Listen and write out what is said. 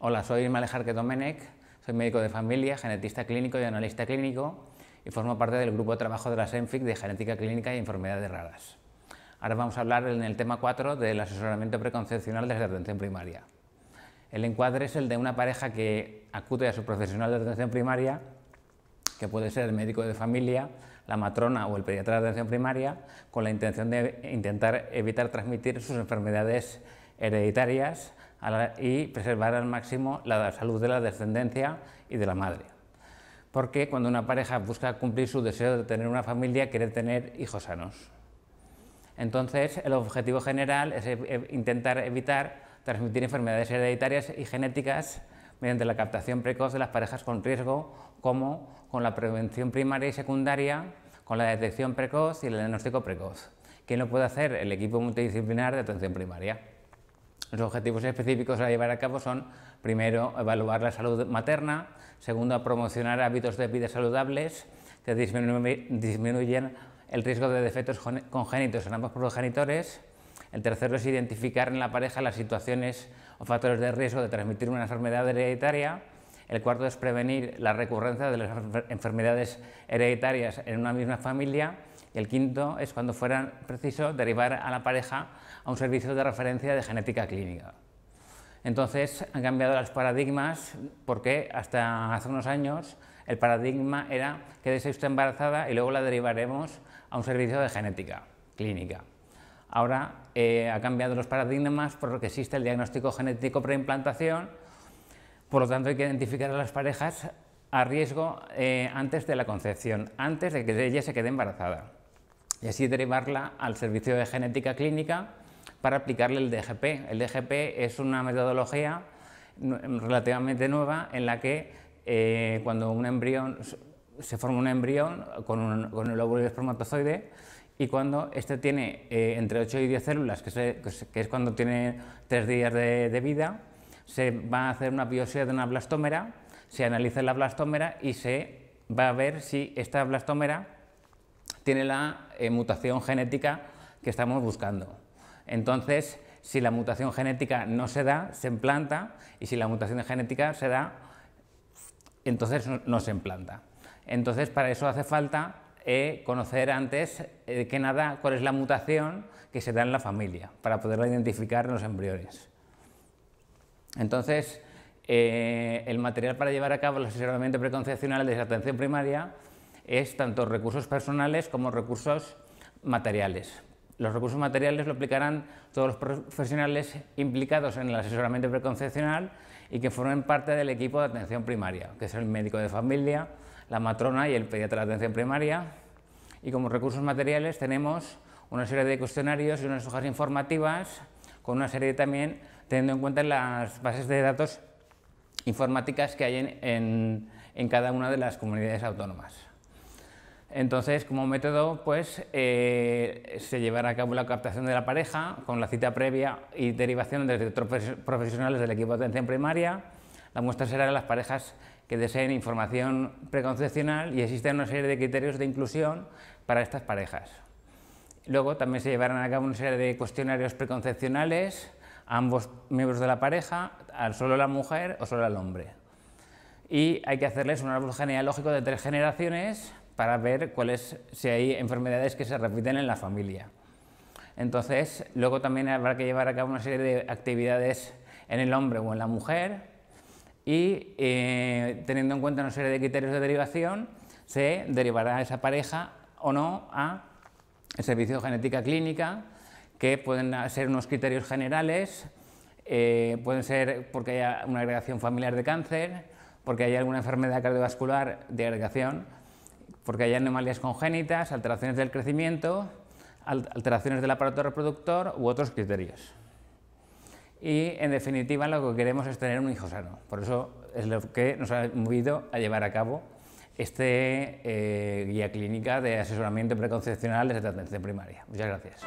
Hola, soy Ismael Jarque Domenech, soy médico de familia, genetista clínico y analista clínico y formo parte del grupo de trabajo de la SENFIC de Genética Clínica y e Enfermedades Raras. Ahora vamos a hablar en el tema 4 del asesoramiento preconcepcional desde la atención primaria. El encuadre es el de una pareja que acude a su profesional de atención primaria, que puede ser el médico de familia, la matrona o el pediatra de atención primaria, con la intención de intentar evitar transmitir sus enfermedades hereditarias y preservar al máximo la salud de la descendencia y de la madre. Porque cuando una pareja busca cumplir su deseo de tener una familia, quiere tener hijos sanos. Entonces, el objetivo general es intentar evitar transmitir enfermedades hereditarias y genéticas mediante la captación precoz de las parejas con riesgo, como con la prevención primaria y secundaria, con la detección precoz y el diagnóstico precoz. ¿Quién lo puede hacer? El equipo multidisciplinar de atención primaria. Los objetivos específicos a llevar a cabo son, primero, evaluar la salud materna, segundo, promocionar hábitos de vida saludables que disminuyen el riesgo de defectos congénitos en ambos progenitores, el tercero es identificar en la pareja las situaciones o factores de riesgo de transmitir una enfermedad hereditaria, el cuarto es prevenir la recurrencia de las enfermedades hereditarias en una misma familia. Y el quinto es, cuando fuera preciso, derivar a la pareja a un servicio de referencia de genética clínica. Entonces han cambiado los paradigmas porque hasta hace unos años el paradigma era quédese usted embarazada y luego la derivaremos a un servicio de genética clínica. Ahora eh, ha cambiado los paradigmas porque existe el diagnóstico genético preimplantación por lo tanto, hay que identificar a las parejas a riesgo eh, antes de la concepción, antes de que ella se quede embarazada, y así derivarla al servicio de genética clínica para aplicarle el DGP. El DGP es una metodología relativamente nueva en la que eh, cuando un embrión se forma un embrión con, el óvulo y el espermatozoide y cuando este tiene eh, entre 8 y 10 células, que, es cuando tiene 3 días de vida, se va a hacer una biopsia de una blastómera, se analiza la blastómera y se va a ver si esta blastómera tiene la eh, mutación genética que estamos buscando. Entonces, si la mutación genética no se da, se implanta, y si la mutación genética se da, entonces no, se implanta. Entonces, para eso hace falta eh, conocer antes eh, que nada cuál es la mutación que se da en la familia, para poderla identificar en los embriones. Entonces, eh, el material para llevar a cabo el asesoramiento preconcepcional de la atención primaria es tanto recursos personales como recursos materiales. Los recursos materiales lo aplicarán todos los profesionales implicados en el asesoramiento preconcepcional y que formen parte del equipo de atención primaria, que es el médico de familia, la matrona y el pediatra de atención primaria. Y como recursos materiales tenemos una serie de cuestionarios y unas hojas informativas con una serie también teniendo en cuenta las bases de datos informáticas que hay en, cada una de las comunidades autónomas. Entonces, como método, pues eh, se llevará a cabo la captación de la pareja con la cita previa y derivación desde otros profesionales del equipo de atención primaria. La muestra será de las parejas que deseen información preconcepcional y existen una serie de criterios de inclusión para estas parejas. Luego también se llevarán a cabo una serie de cuestionarios preconcepcionales a ambos miembros de la pareja, al solo la mujer o solo al hombre. Y hay que hacerles un árbol genealógico de tres generaciones para ver cuáles, si hay enfermedades que se repiten en la familia. Entonces, luego también habrá que llevar a cabo una serie de actividades en el hombre o en la mujer y eh, teniendo en cuenta una serie de criterios de derivación, se derivará esa pareja o no a el servicio de genética clínica, que pueden ser unos criterios generales, eh, pueden ser porque haya una agregación familiar de cáncer, porque haya alguna enfermedad cardiovascular de agregación, porque haya anomalías congénitas, alteraciones del crecimiento, alteraciones del aparato reproductor u otros criterios. Y en definitiva lo que queremos es tener un hijo sano. Por eso es lo que nos ha movido a llevar a cabo este eh, guía clínica de asesoramiento preconcepcional desde la atención primaria. Muchas gracias.